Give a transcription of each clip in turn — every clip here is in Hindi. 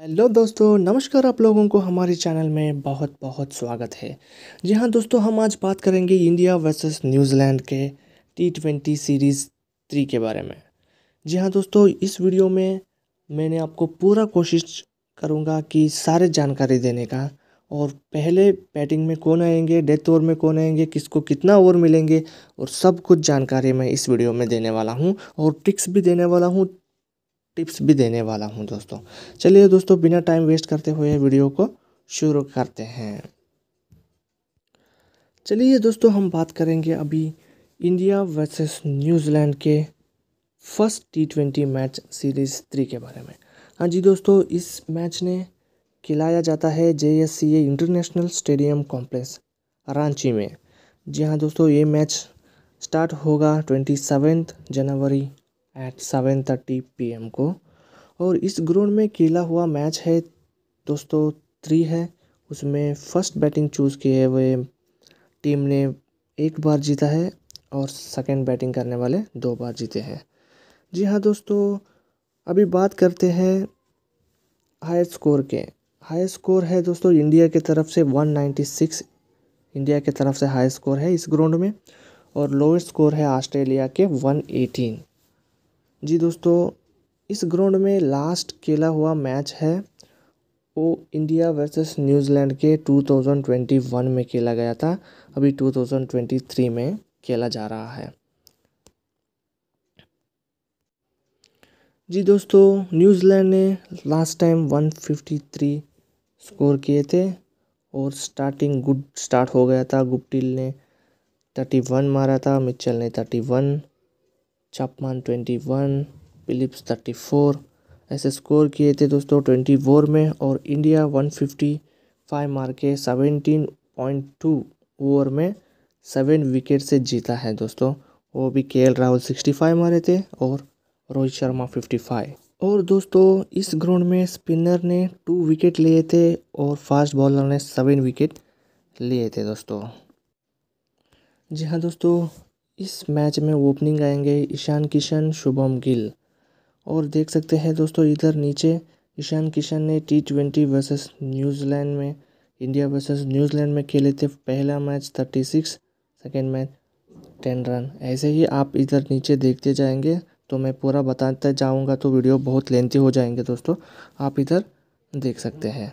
हेलो दोस्तों नमस्कार आप लोगों को हमारे चैनल में बहुत बहुत स्वागत है जी हाँ दोस्तों हम आज बात करेंगे इंडिया वर्सेस न्यूजीलैंड के टी ट्वेंटी सीरीज़ थ्री के बारे में जी हाँ दोस्तों इस वीडियो में मैंने आपको पूरा कोशिश करूँगा कि सारे जानकारी देने का और पहले बैटिंग में कौन आएंगे डेथ ओवर में कौन आएंगे किसको कितना ओवर मिलेंगे और सब कुछ जानकारी मैं इस वीडियो में देने वाला हूँ और टिक्स भी देने वाला हूँ टिप्स भी देने वाला हूँ दोस्तों चलिए दोस्तों बिना टाइम वेस्ट करते हुए वीडियो को शुरू करते हैं चलिए दोस्तों हम बात करेंगे अभी इंडिया वर्सेस न्यूजीलैंड के first T twenty match series three के बारे में हाँ जी दोस्तों इस मैच ने खिलाया जाता है J S C A international stadium complex Ranchi में जी हाँ दोस्तों ये मैच स्टार्ट होगा twenty seventh January at seven thirty P M को और इस ग्राउंड में खेला हुआ मैच है दोस्तों थ्री है उसमें फर्स्ट बैटिंग चूज़ किए हुए टीम ने एक बार जीता है और सेकंड बैटिंग करने वाले दो बार जीते हैं जी हाँ दोस्तों अभी बात करते हैं हाई स्कोर के हाई स्कोर है दोस्तों इंडिया की तरफ से 196 इंडिया की तरफ से हाई स्कोर है इस ग्राउंड में और लोएस्ट स्कोर है ऑस्ट्रेलिया के एटीन जी दोस्तों इस ग्राउंड में लास्ट खेला हुआ मैच है वो इंडिया वर्सेस न्यूजीलैंड के 2021 में खेला गया था अभी 2023 में खेला जा रहा है जी दोस्तों न्यूजीलैंड ने लास्ट टाइम 153 स्कोर किए थे और स्टार्टिंग गुड स्टार्ट हो गया था गुप्टिल ने 31 मारा था मिचल ने 31 Chapman twenty one Phillips thirty four ऐसे स्कोर किए थे दोस्तों ट्वेंटी फोर में और इंडिया वन फिफ्टी फाइव मार के सेवेंटीन पॉइंट टू ओवर में सेवन विकेट से जीता है दोस्तों वो भी के राहुल सिक्सटी फाइव मारे थे और रोहित शर्मा फिफ्टी फाइव और दोस्तों इस ग्राउंड में स्पिनर ने टू विकेट लिए थे और फास्ट बॉलर ने सेवन विकेट लिए थे दोस्तों जी हाँ दोस्तों इस मैच में ओपनिंग आएंगे ईशान किशन शुभम गिल और देख सकते हैं दोस्तों इधर नीचे ईशान किशन ने टी ट्वेंटी वर्सेस न्यूजीलैंड में इंडिया वर्सेस न्यूजीलैंड में खेले थे पहला match thirty six second match ten run ऐसे ही आप इधर नीचे देखते जाएंगे तो मैं पूरा बताते जाऊंगा तो वीडियो बहुत लेंथी हो जाएंगे दोस्तों आप इधर देख सकते हैं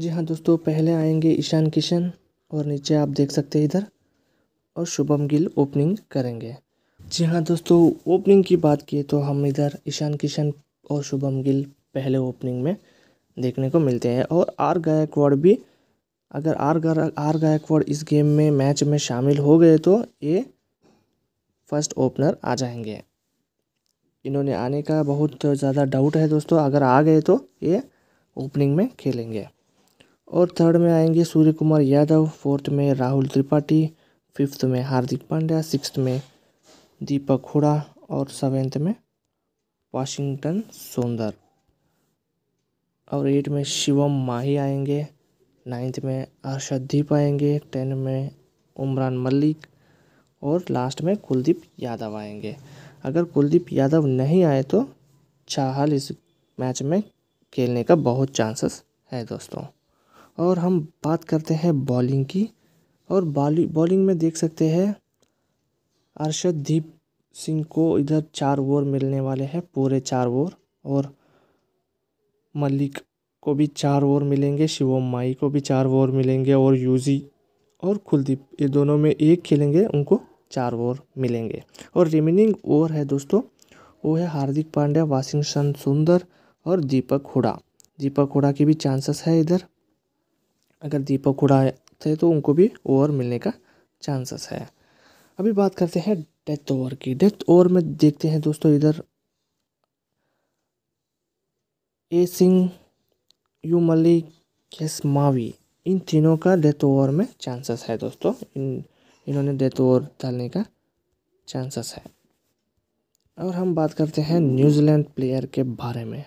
जी हाँ दोस्तों पहले आएंगे ईशान किशन और नीचे आप देख सकते हैं इधर और शुभम गिल ओपनिंग करेंगे जी हाँ दोस्तों ओपनिंग की बात की तो हम इधर ईशान किशन और शुभम गिल पहले ओपनिंग में देखने को मिलते हैं और आर गायकवाड़ भी अगर आर आर गायकवाड़ इस गेम में मैच में शामिल हो गए तो ये फर्स्ट ओपनर आ जाएंगे इन्होंने आने का बहुत ज़्यादा डाउट है दोस्तों अगर आ गए तो ये ओपनिंग में खेलेंगे और थर्ड में आएंगे सूर्य कुमार यादव फोर्थ में राहुल त्रिपाठी फिफ्थ में हार्दिक पांड्या सिक्स्थ में दीपक हुडा और सेवेंथ में वाशिंगटन सुंदर और एट में शिवम माही आएंगे नाइन्थ में अर्षदीप आएंगे टेन में उमरान मलिक और लास्ट में कुलदीप यादव आएंगे अगर कुलदीप यादव नहीं आए तो चाहल इस मैच में खेलने का बहुत चांसेस है दोस्तों और हम बात करते हैं बॉलिंग की और बॉली बॉलिंग में देख सकते हैं अरशदीप सिंह को इधर चार ओवर मिलने वाले हैं पूरे चार ओवर और मलिक को भी चार ओवर मिलेंगे शिवम माई को भी चार ओवर मिलेंगे और यूजी और कुलदीप ये दोनों में एक खेलेंगे उनको चार ओवर मिलेंगे और रिमेनिंग ओवर है दोस्तों वो है हार्दिक पांड्या वाशिंगसन सुंदर और दीपक हुडा दीपक हुडा की भी चांसेस है इधर अगर दीपक हुडा थे तो उनको भी ओवर मिलने का चांसेस है अभी बात करते हैं डेथ ओवर की डेथ ओवर में देखते हैं दोस्तों इधर ए सिंह यू मलिक मावी इन तीनों का डेथ ओवर में चांसेस है दोस्तों इन इन्होंने डेथ ओवर डालने का चांसेस है और हम बात करते हैं न्यूजीलैंड प्लेयर के बारे में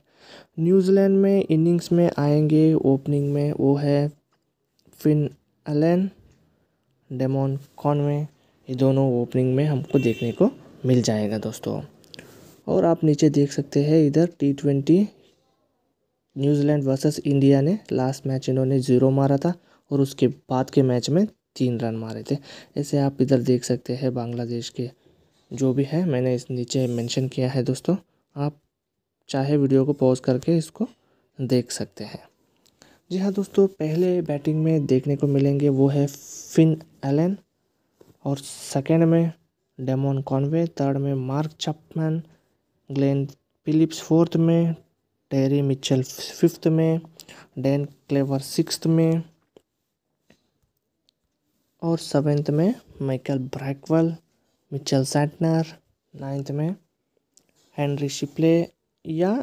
न्यूजीलैंड में इनिंग्स में आएंगे ओपनिंग में वो है फिन अलेन डेमोन कॉनवे ये दोनों ओपनिंग में हमको देखने को मिल जाएगा दोस्तों और आप नीचे देख सकते हैं इधर T twenty New Zealand versus India ने लास्ट मैच इन्होंने ज़ीरो मारा था और उसके बाद के मैच में तीन रन मारे थे ऐसे आप इधर देख सकते हैं बांग्लादेश के जो भी है मैंने इस नीचे मेंशन किया है दोस्तों आप चाहे वीडियो को पॉज करके इसको देख सकते हैं जी हाँ दोस्तों पहले बैटिंग में देखने को मिलेंगे वो है फिन एलन और सेकेंड में डेमोन कॉन्वे थर्ड में Mark Chapman Glenn Phillips fourth में टेरी मिचेल फिफ्थ में डैन क्लेवर सिक्स्थ में और सेवेंथ में Michael Bracewell Mitchell Santner ninth में हेनरी शिपले या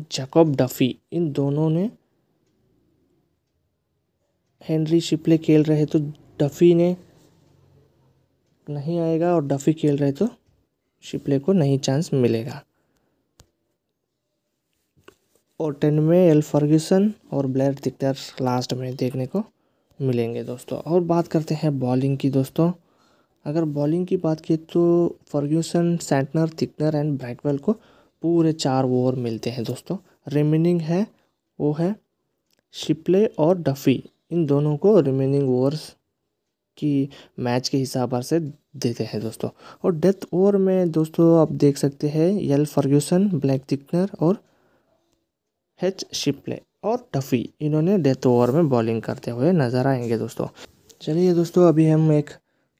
जैकब डफी इन दोनों ने हेनरी शिपले खेल रहे तो डफ़ी ने नहीं आएगा और डफ़ी खेल रहे तो शिपले को नहीं चांस मिलेगा और टेन में एल फर्ग्यूसन और ब्लैर थिक्टर लास्ट में देखने को मिलेंगे दोस्तों और बात करते हैं बॉलिंग की दोस्तों अगर बॉलिंग की बात की तो Ferguson Santner Tickner and Bracewell को पूरे चार ओवर मिलते हैं दोस्तों रिमेनिंग है वो है शिपले और डफ़ी इन दोनों को रिमेनिंग ओवर्स की मैच के हिसाब से देते हैं दोस्तों और डेथ ओवर में दोस्तों आप देख सकते हैं यल फर्ग्यूसन ब्लैक टिकनर और एच शिपले और टफी इन्होंने डेथ ओवर में बॉलिंग करते हुए नज़र आएंगे दोस्तों चलिए दोस्तों अभी हम एक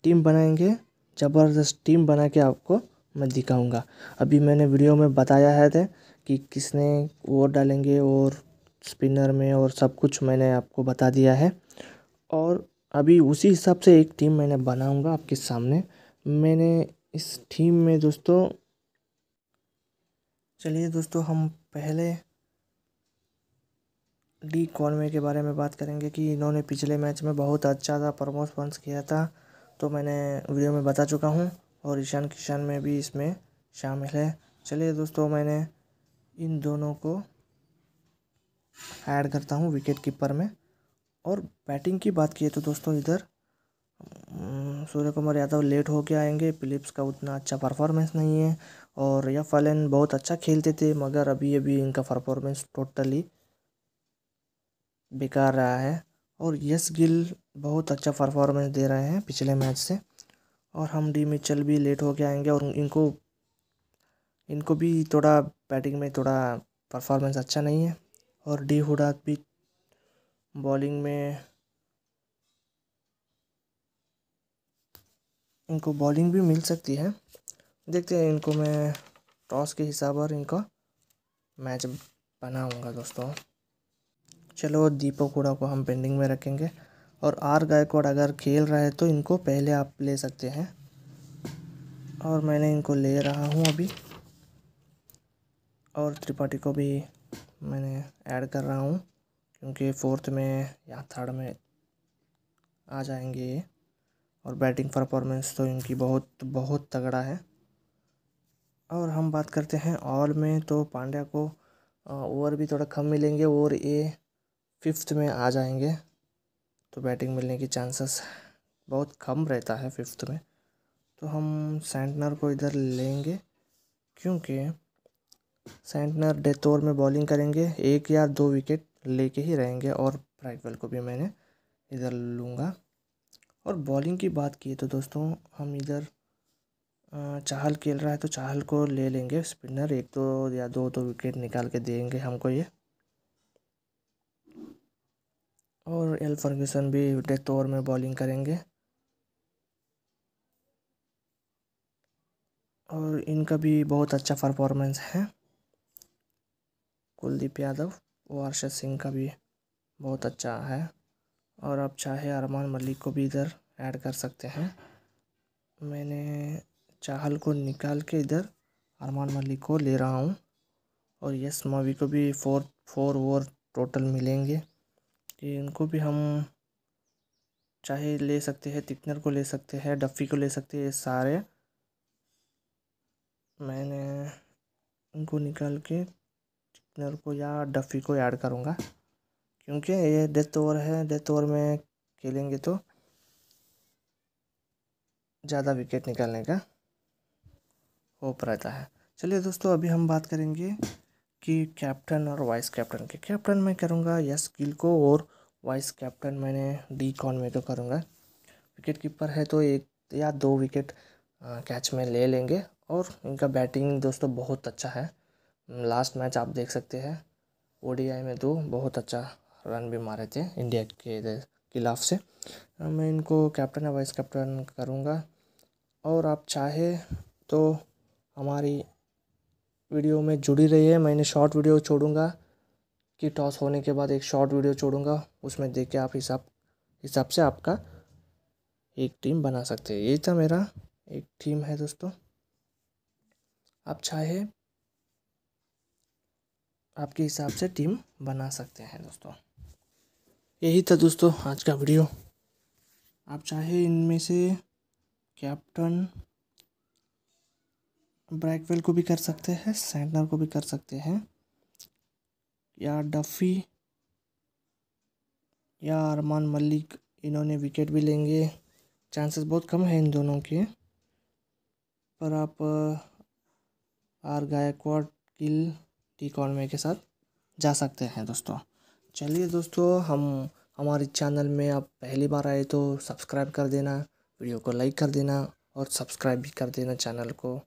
टीम बनाएंगे ज़बरदस्त टीम बना के आपको मैं दिखाऊंगा अभी मैंने वीडियो में बताया है थे कि किसने ओवर डालेंगे और स्पिनर में और सब कुछ मैंने आपको बता दिया है और अभी उसी हिसाब से एक टीम मैंने बनाऊंगा आपके सामने मैंने इस टीम में दोस्तों चलिए दोस्तों हम पहले डी कॉर्मे के बारे में बात करेंगे कि इन्होंने पिछले मैच में बहुत अच्छा था परफॉर्मेंस किया था तो मैंने वीडियो में बता चुका हूँ और ईशान किशान में भी इसमें शामिल है चलिए दोस्तों मैंने इन दोनों को ऐड करता हूँ विकेट कीपर में और बैटिंग की बात की तो दोस्तों इधर सूर्य कुमार यादव लेट हो के आएंगे फिलिप्स का उतना अच्छा परफॉर्मेंस नहीं है और यह फलन बहुत अच्छा खेलते थे मगर अभी अभी इनका परफॉर्मेंस टोटली बेकार रहा है और यस गिल बहुत अच्छा परफॉर्मेंस दे रहे हैं पिछले मैच से और हम डी मिचल भी लेट हो के आएंगे और इनको इनको भी थोड़ा बैटिंग में थोड़ा परफॉर्मेंस अच्छा नहीं है और डी हुडाक भी बॉलिंग में इनको बॉलिंग भी मिल सकती है देखते हैं इनको मैं टॉस के हिसाब और इनका मैच बनाऊंगा दोस्तों चलो दीपक हुडा को हम पेंडिंग में रखेंगे और आर गायकवाड अगर खेल रहा है तो इनको पहले आप ले सकते हैं और मैंने इनको ले रहा हूँ अभी और त्रिपाठी को भी मैंने ऐड कर रहा हूँ क्योंकि फोर्थ में या थर्ड में आ जाएंगे ये और बैटिंग परफॉर्मेंस तो इनकी बहुत बहुत तगड़ा है और हम बात करते हैं ऑल में तो पांड्या को ओवर भी थोड़ा कम मिलेंगे और ये फिफ्थ में आ जाएंगे तो बैटिंग मिलने की चांसेस बहुत कम रहता है फिफ्थ में तो हम सेंटनर को इधर लेंगे क्योंकि सेंटनर डेथ ओवर में बॉलिंग करेंगे एक या दो विकेट लेके ही रहेंगे और ब्राइटवेल को भी मैंने इधर लूँगा और बॉलिंग की बात की तो दोस्तों हम इधर चाहल खेल रहा है तो चाहल को ले लेंगे स्पिनर एक दो तो या दो दो तो विकेट निकाल के देंगे हमको ये और एल फर्ग्यूसन भी डेथ ओवर में बॉलिंग करेंगे और इनका भी बहुत अच्छा परफॉर्मेंस है कुलदीप यादव वो अर्शद सिंह का भी बहुत अच्छा है और आप चाहे अरमान मलिक को भी इधर ऐड कर सकते हैं मैंने चाहल को निकाल के इधर अरमान मलिक को ले रहा हूँ और यस मवी को भी फोर फोर ओवर टोटल मिलेंगे कि इनको भी हम चाहे ले सकते हैं तिकनर को ले सकते हैं डफ़ी को ले सकते हैं ये सारे मैंने इनको निकाल के पार्टनर को या डफ़ी को ऐड करूँगा क्योंकि ये डेथ ओवर है डेथ ओवर में खेलेंगे तो ज़्यादा विकेट निकालने का होप रहता है चलिए दोस्तों अभी हम बात करेंगे कि कैप्टन और वाइस कैप्टन के कैप्टन मैं करूँगा यस गिल को और वाइस कैप्टन मैंने डी कॉन में को तो करूँगा विकेट कीपर है तो एक या दो विकेट कैच में ले लेंगे और इनका बैटिंग दोस्तों बहुत अच्छा है लास्ट मैच आप देख सकते हैं ओ में दो तो बहुत अच्छा रन भी मारे थे इंडिया के खिलाफ से मैं इनको कैप्टन या वाइस कैप्टन करूँगा और आप चाहे तो हमारी वीडियो में जुड़ी रही है मैंने शॉर्ट वीडियो छोड़ूंगा कि टॉस होने के बाद एक शॉर्ट वीडियो छोड़ूंगा उसमें देख के आप हिसाब हिसाब से आपका एक टीम बना सकते हैं यही था मेरा एक टीम है दोस्तों आप चाहे आपके हिसाब से टीम बना सकते हैं दोस्तों यही था दोस्तों आज का वीडियो आप चाहे इनमें से कैप्टन ब्रैकवेल को भी कर सकते हैं सेंटर को भी कर सकते हैं या डफ़ी या अरमान मलिक इन्होंने विकेट भी लेंगे चांसेस बहुत कम हैं इन दोनों के पर आप आर गायकवाड किल टी कॉर्नर के साथ जा सकते हैं दोस्तों चलिए दोस्तों हम हमारे चैनल में आप पहली बार आए तो सब्सक्राइब कर देना वीडियो को लाइक कर देना और सब्सक्राइब भी कर देना चैनल को